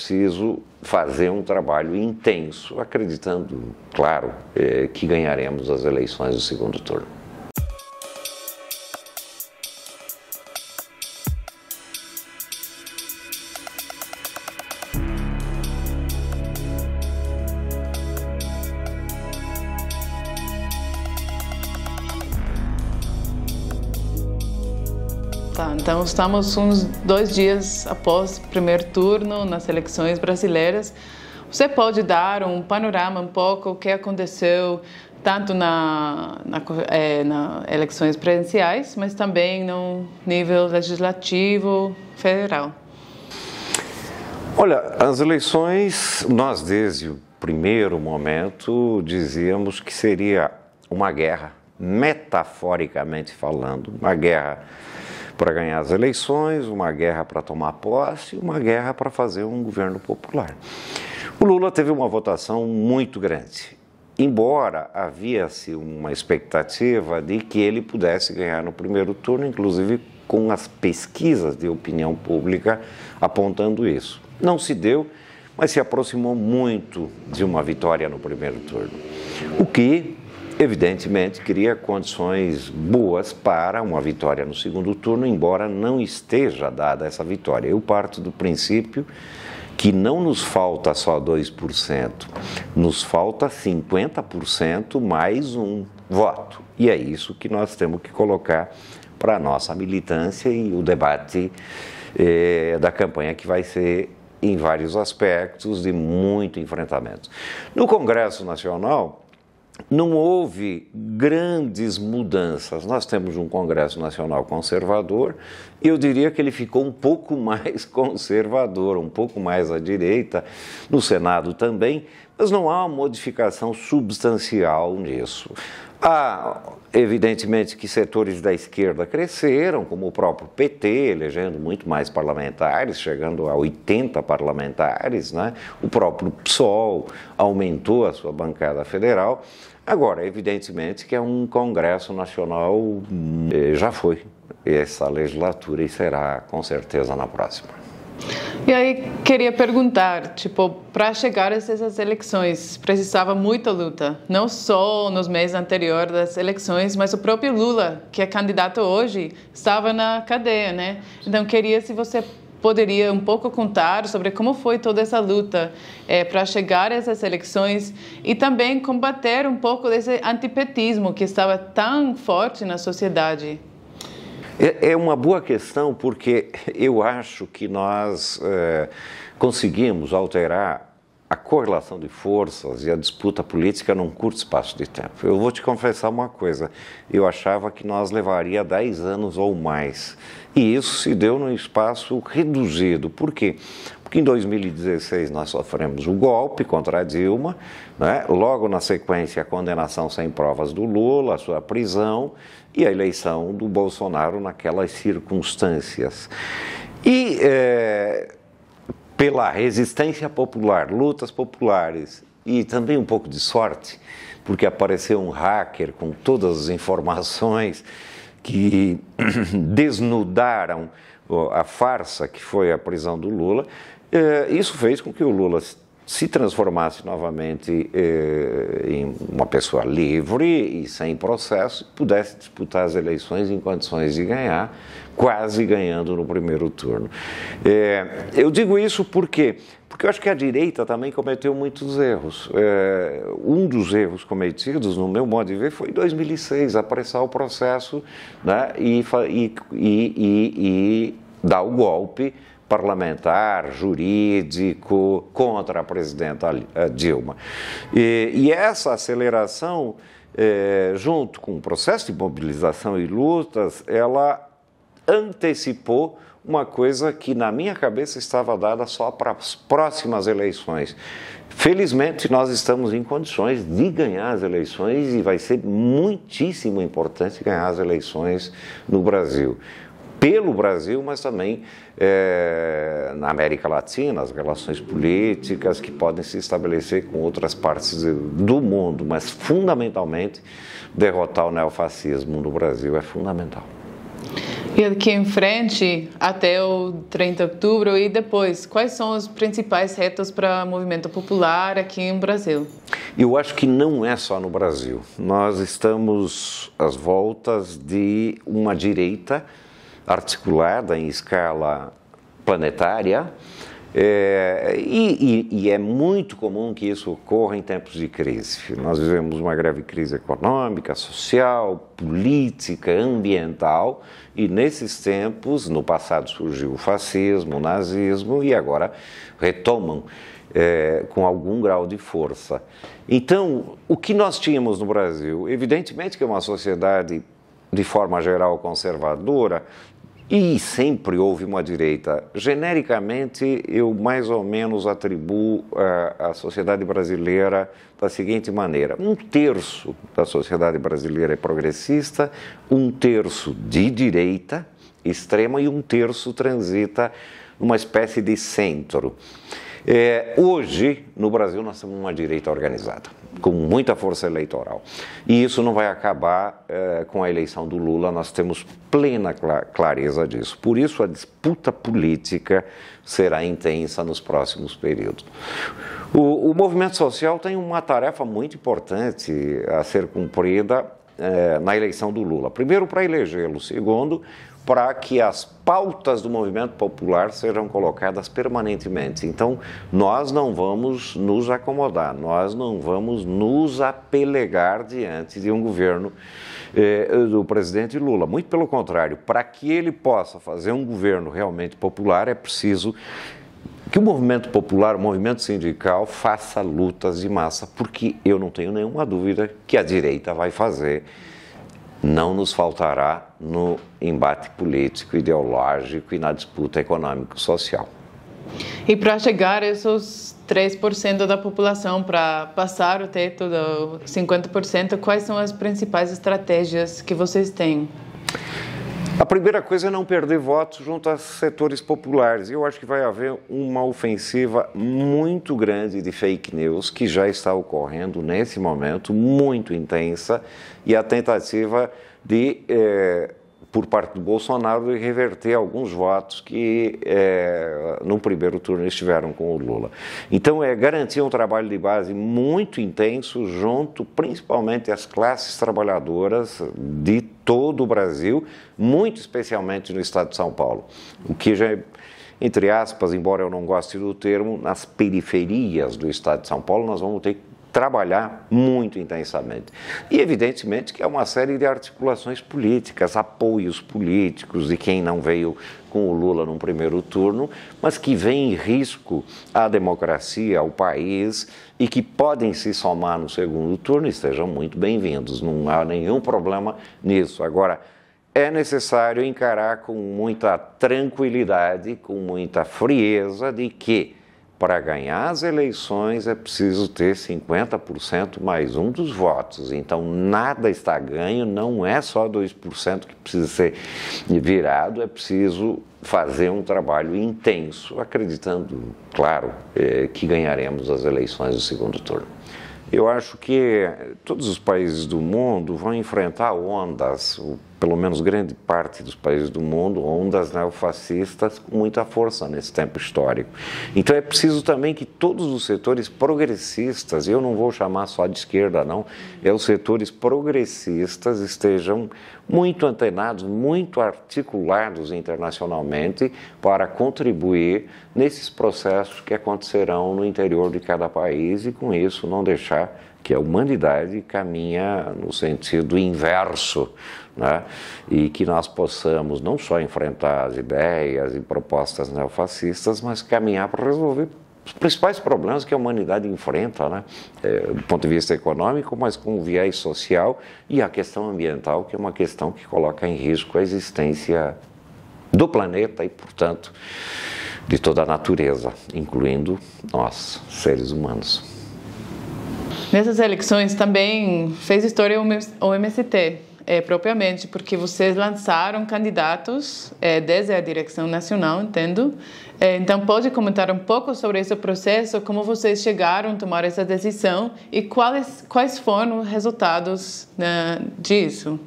preciso fazer um trabalho intenso, acreditando, claro, é, que ganharemos as eleições do segundo turno. Então, estamos uns dois dias após o primeiro turno nas eleições brasileiras. Você pode dar um panorama um pouco o que aconteceu tanto na, na, é, na eleições presidenciais, mas também no nível legislativo federal. Olha, as eleições, nós desde o primeiro momento dizíamos que seria uma guerra, metaforicamente falando, uma guerra para ganhar as eleições, uma guerra para tomar posse, uma guerra para fazer um governo popular. O Lula teve uma votação muito grande, embora havia-se uma expectativa de que ele pudesse ganhar no primeiro turno, inclusive com as pesquisas de opinião pública apontando isso. Não se deu, mas se aproximou muito de uma vitória no primeiro turno. O que evidentemente, cria condições boas para uma vitória no segundo turno, embora não esteja dada essa vitória. Eu parto do princípio que não nos falta só 2%, nos falta 50% mais um voto. E é isso que nós temos que colocar para a nossa militância e o debate eh, da campanha que vai ser em vários aspectos de muito enfrentamento. No Congresso Nacional, não houve grandes mudanças. Nós temos um Congresso Nacional conservador, eu diria que ele ficou um pouco mais conservador, um pouco mais à direita, no Senado também, mas não há modificação substancial nisso. Há, evidentemente, que setores da esquerda cresceram, como o próprio PT, elegendo muito mais parlamentares, chegando a 80 parlamentares, né? o próprio PSOL aumentou a sua bancada federal. Agora, evidentemente que é um Congresso Nacional, eh, já foi essa legislatura e será com certeza na próxima. E aí queria perguntar, tipo, para chegar a essas eleições precisava muita luta, não só nos meses anteriores das eleições, mas o próprio Lula, que é candidato hoje, estava na cadeia, né? Então queria se você poderia um pouco contar sobre como foi toda essa luta é, para chegar a essas eleições e também combater um pouco desse antipetismo que estava tão forte na sociedade. É, é, uma boa questão porque eu acho que nós é, conseguimos alterar a correlação de forças e a disputa política num curto espaço de tempo. Eu vou te confessar uma coisa: eu achava que nós levaria 10 anos ou mais. E isso se deu num espaço reduzido. Por quê? porque em 2016 nós sofremos o golpe contra a Dilma, né? logo na sequência a condenação sem provas do Lula, a sua prisão e a eleição do Bolsonaro naquelas circunstâncias. E é, pela resistência popular, lutas populares e também um pouco de sorte, porque apareceu um hacker com todas as informações que desnudaram a farsa que foi a prisão do Lula, é, isso fez com que o Lula se transformasse novamente é, em uma pessoa livre e sem processo, pudesse disputar as eleições em condições de ganhar, quase ganhando no primeiro turno. É, eu digo isso porque porque eu acho que a direita também cometeu muitos erros. um dos erros cometidos, no meu modo de ver, foi em 2006 apressar o processo né, e, e, e, e dar o golpe parlamentar, jurídico, contra a presidenta eh, Dilma. E, e essa aceleração, eh, junto com o processo de mobilização e lutas, ela antecipou uma coisa que na minha cabeça estava dada só para as próximas eleições. Felizmente, nós estamos em condições de ganhar as eleições e vai ser muitíssimo importante ganhar as eleições no Brasil pelo Brasil, mas também é, na América Latina, as relações políticas que podem se estabelecer com outras partes do mundo, mas fundamentalmente derrotar o neofascismo no Brasil é fundamental. E aqui em frente, até o 30 de outubro e depois, quais são os principais retos para o movimento popular aqui no Brasil? Eu acho que não é só no Brasil. Nós estamos às voltas de uma direita articulada em escala planetária. É, e, e, e, é muito comum que isso ocorra em tempos de crise. Nós vivemos uma grave crise econômica, social, política, ambiental, e nesses tempos, no passado surgiu o fascismo, o nazismo, e agora retomam é, com algum grau de força. Então, o que nós tínhamos no Brasil, evidentemente que é uma sociedade de forma geral conservadora, e sempre houve uma direita. Genericamente, eu mais ou menos atribuo a eh, sociedade brasileira da seguinte maneira: um terço da sociedade brasileira é progressista, um terço de direita extrema e um terço transita numa espécie de centro. É, hoje, no Brasil, nós temos uma direita organizada, com muita força eleitoral. E isso não vai acabar é, com a eleição do Lula, nós temos plena clareza disso. Por isso, a disputa política será intensa nos próximos períodos. O, o movimento social tem uma tarefa muito importante a ser cumprida é, na eleição do Lula. Primeiro, para elegê-lo. Segundo, para que as pautas do movimento popular sejam colocadas permanentemente. Então, nós não vamos nos acomodar, nós não vamos nos apelegar diante de um governo eh, do presidente Lula. Muito pelo contrário, para que ele possa fazer um governo realmente popular, é preciso que o movimento popular, o movimento sindical, faça lutas de massa, porque eu não tenho nenhuma dúvida que a direita vai fazer não nos faltará no embate político, ideológico e na disputa econômico-social. E para chegar a esses 3% da população, para passar o teto do 50%, quais são as principais estratégias que vocês têm? A primeira coisa é não perder votos junto a setores populares. Eu acho que vai haver uma ofensiva muito grande de fake news que já está ocorrendo nesse momento, muito intensa, e a tentativa de. Eh, por parte do Bolsonaro e reverter alguns votos que é, no primeiro turno estiveram com o Lula. Então é garantir um trabalho de base muito intenso junto principalmente às classes trabalhadoras de todo o Brasil, muito especialmente no estado de São Paulo, o que já é, entre aspas, embora eu não goste do termo, nas periferias do estado de São Paulo, nós vamos ter que trabalhar muito intensamente. E, evidentemente, que é uma série de articulações políticas, apoios políticos de quem não veio com o Lula no primeiro turno, mas que vem em risco à democracia, ao país e que podem se somar no segundo turno e sejam muito bem-vindos. Não há nenhum problema nisso. Agora, é necessário encarar com muita tranquilidade, com muita frieza de que para ganhar as eleições é preciso ter 50% mais um dos votos. Então, nada está ganho, não é só 2% que precisa ser virado, é preciso fazer um trabalho intenso, acreditando, claro, é, que ganharemos as eleições do segundo turno. Eu acho que todos os países do mundo vão enfrentar ondas. O pelo menos grande parte dos países do mundo, ondas neofascistas com muita força nesse tempo histórico. Então é preciso também que todos os setores progressistas, e eu não vou chamar só de esquerda, não, é os setores progressistas estejam muito antenados, muito articulados internacionalmente para contribuir nesses processos que acontecerão no interior de cada país e com isso não deixar que a humanidade caminha no sentido inverso né? e que nós possamos não só enfrentar as ideias e propostas neofascistas, mas caminhar para resolver os principais problemas que a humanidade enfrenta, né? É, do ponto de vista econômico, mas com viés social e a questão ambiental, que é uma questão que coloca em risco a existência do planeta e, portanto, de toda a natureza, incluindo nós, seres humanos. Nessas eleições também fez história o MST, é, propriamente, porque vocês lançaram candidatos é, desde a direção nacional, entendo. É, então, pode comentar um pouco sobre esse processo, como vocês chegaram a tomar essa decisão e quais, quais foram os resultados né, disso?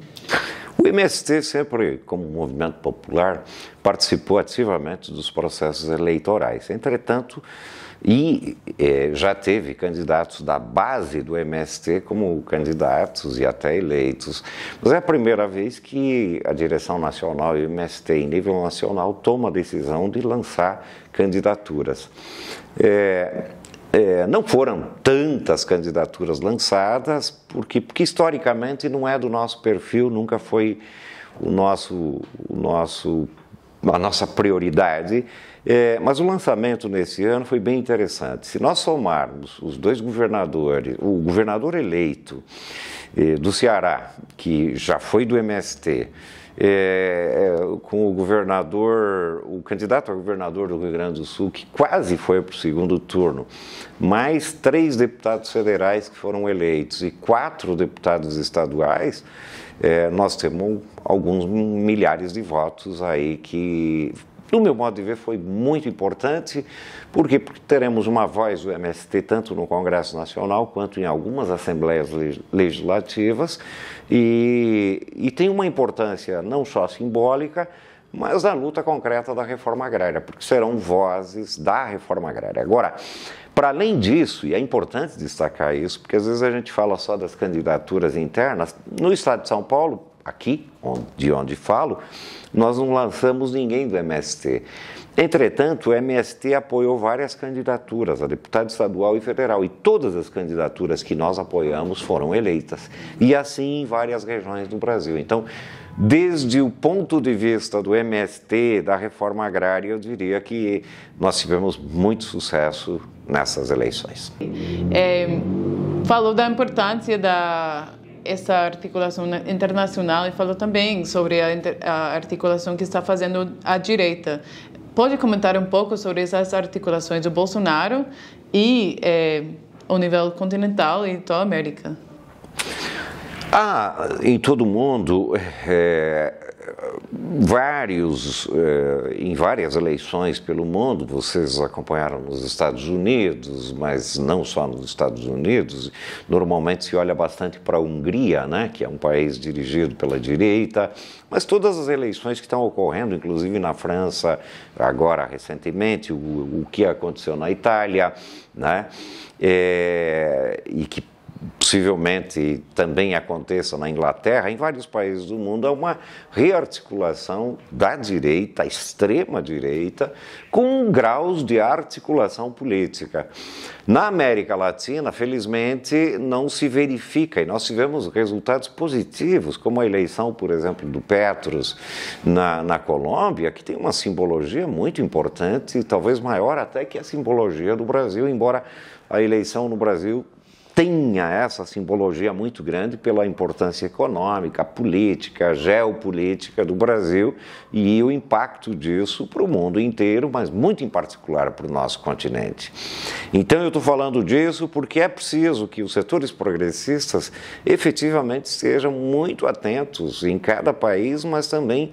O MST sempre, como movimento popular, participou ativamente dos processos eleitorais. Entretanto, e eh, já teve candidatos da base do MST como candidatos e até eleitos. Mas é a primeira vez que a direção nacional e o MST, em nível nacional, toma a decisão de lançar candidaturas. É, é, não foram tantas candidaturas lançadas, porque, porque historicamente não é do nosso perfil, nunca foi o nosso, o nosso, a nossa prioridade é, mas o lançamento nesse ano foi bem interessante. Se nós somarmos os dois governadores, o governador eleito eh, do Ceará, que já foi do MST, eh, eh, com o governador, o candidato a governador do Rio Grande do Sul, que quase foi para o segundo turno, mais três deputados federais que foram eleitos e quatro deputados estaduais, nós temos alguns milhares de votos aí que no meu modo de ver, foi muito importante, porque, porque teremos uma voz do MST tanto no Congresso Nacional quanto em algumas assembleias legislativas, e, e tem uma importância não só simbólica, mas da luta concreta da reforma agrária, porque serão vozes da reforma agrária. Agora, para além disso, e é importante destacar isso, porque às vezes a gente fala só das candidaturas internas, no estado de São Paulo, aqui de onde falo, nós não lançamos ninguém do MST. Entretanto, o MST apoiou várias candidaturas a deputado estadual e federal, e todas as candidaturas que nós apoiamos foram eleitas, e assim em várias regiões do Brasil. Então, desde o ponto de vista do MST, da reforma agrária, eu diria que nós tivemos muito sucesso nessas eleições. É, falou da importância da essa articulação internacional e falou também sobre a, a articulação que está fazendo a direita. Pode comentar um pouco sobre essas articulações do Bolsonaro e é, eh, o nível continental e toda a América? ah, em todo o mundo é, vários, eh, em várias eleições pelo mundo, vocês acompanharam nos Estados Unidos, mas não só nos Estados Unidos, normalmente se olha bastante para a Hungria, né, que é um país dirigido pela direita, mas todas as eleições que estão ocorrendo, inclusive na França, agora recentemente, o, o que aconteceu na Itália, né, é, e que possivelmente também aconteça na Inglaterra, em vários países do mundo, é uma rearticulação da direita, extrema-direita, com graus de articulação política. Na América Latina, felizmente, não se verifica e nós tivemos resultados positivos, como a eleição, por exemplo, do Petros na, na Colômbia, que tem uma simbologia muito importante, talvez maior até que a simbologia do Brasil, embora a eleição no Brasil tenha essa simbologia muito grande pela importância econômica, política, geopolítica do Brasil e o impacto disso para o mundo inteiro, mas muito em particular para o nosso continente. Então eu estou falando disso porque é preciso que os setores progressistas efetivamente sejam muito atentos em cada país, mas também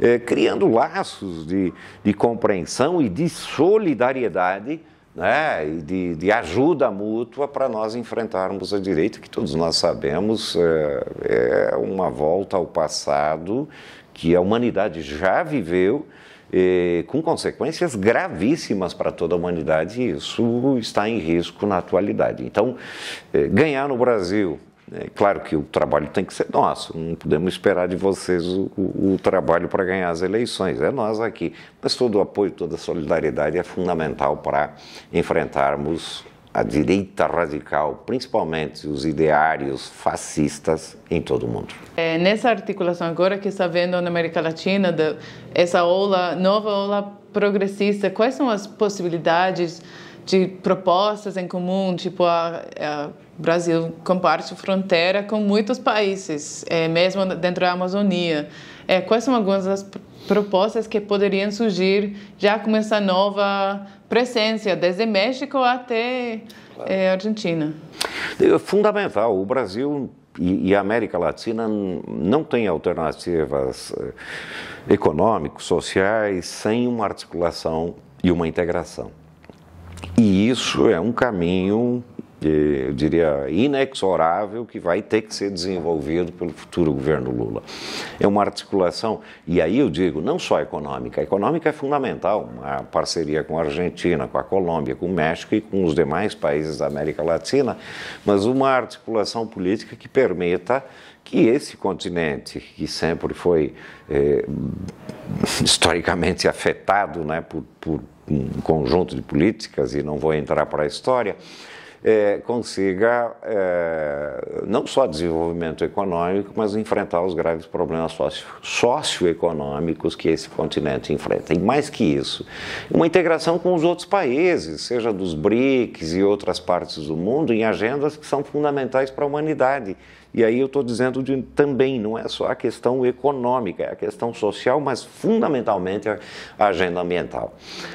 eh, criando laços de, de compreensão e de solidariedade né, e de, de ajuda mútua para nós enfrentarmos a direita, que todos nós sabemos é, é uma volta ao passado que a humanidade já viveu. E, com consequências gravíssimas para toda a humanidade, e isso está em risco na atualidade. Então, é, ganhar no Brasil é claro que o trabalho tem que ser nosso, não podemos esperar de vocês o, o, o trabalho para ganhar as eleições, é nós aqui. Mas todo o apoio, toda a solidariedade é fundamental para enfrentarmos a direita radical, principalmente os ideários fascistas em todo o mundo. É nessa articulação agora que está vendo na América Latina essa ola, nova ola progressista, quais são as possibilidades? de propostas em comum, tipo a, a Brasil comparte fronteira com muitos países, é, mesmo dentro da Amazônia. É, quais são algumas das propostas que poderiam surgir já com essa nova presença, desde México até é, Argentina? É fundamental. O Brasil e, a América Latina não tem alternativas é, econômicas, sociais, sem uma articulação e uma integração. E isso é um caminho, eh, eu diria, inexorável que vai ter que ser desenvolvido pelo futuro governo Lula. É uma articulação, e aí eu digo, não só econômica, a econômica é fundamental, a parceria com a Argentina, com a Colômbia, com o México e com os demais países da América Latina, mas uma articulação política que permita que esse continente, que sempre foi eh, historicamente afetado né, por, por um conjunto de políticas, e não vou entrar para a história, é, consiga é, não só desenvolvimento econômico, mas enfrentar os graves problemas socio, socioeconômicos que esse continente enfrenta. E mais que isso, uma integração com os outros países, seja dos BRICS e outras partes do mundo, em agendas que são fundamentais para a humanidade. E aí eu estou dizendo de, também, não é só a questão econômica, é a questão social, mas fundamentalmente a, a agenda ambiental.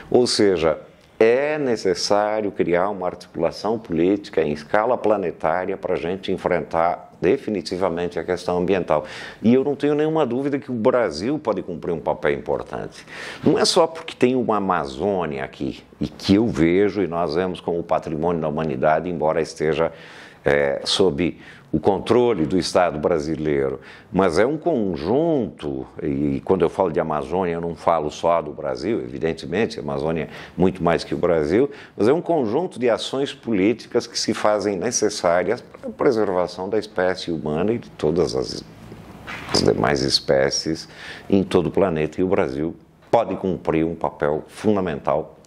Ou seja, é necessário criar uma articulação política em escala planetária para a gente enfrentar definitivamente a questão ambiental. E eu não tenho nenhuma dúvida que o Brasil pode cumprir um papel importante. Não é só porque tem uma Amazônia aqui, e que eu vejo e nós vemos como patrimônio da humanidade, embora esteja é, sob o controle do Estado brasileiro, mas é um conjunto, e quando eu falo de Amazônia, eu não falo só do Brasil, evidentemente, a Amazônia é muito mais que o Brasil, mas é um conjunto de ações políticas que se fazem necessárias para a preservação da espécie humana e de todas as, as demais espécies em todo o planeta, e o Brasil pode cumprir um papel fundamental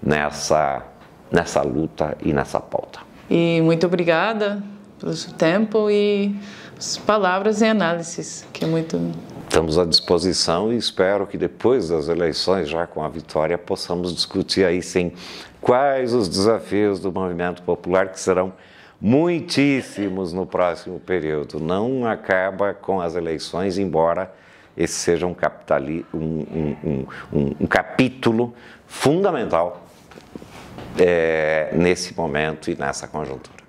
nessa, nessa luta e nessa pauta. E muito obrigada exemplos, tempo e as palavras e análises, que é muito estamos à disposição e espero que depois das eleições, já com a vitória, possamos discutir aí sim quais os desafios do movimento popular que serão muitíssimos no próximo período. Não acaba com as eleições, embora esse seja um, um, um, um capítulo fundamental é, nesse momento e nessa conjuntura.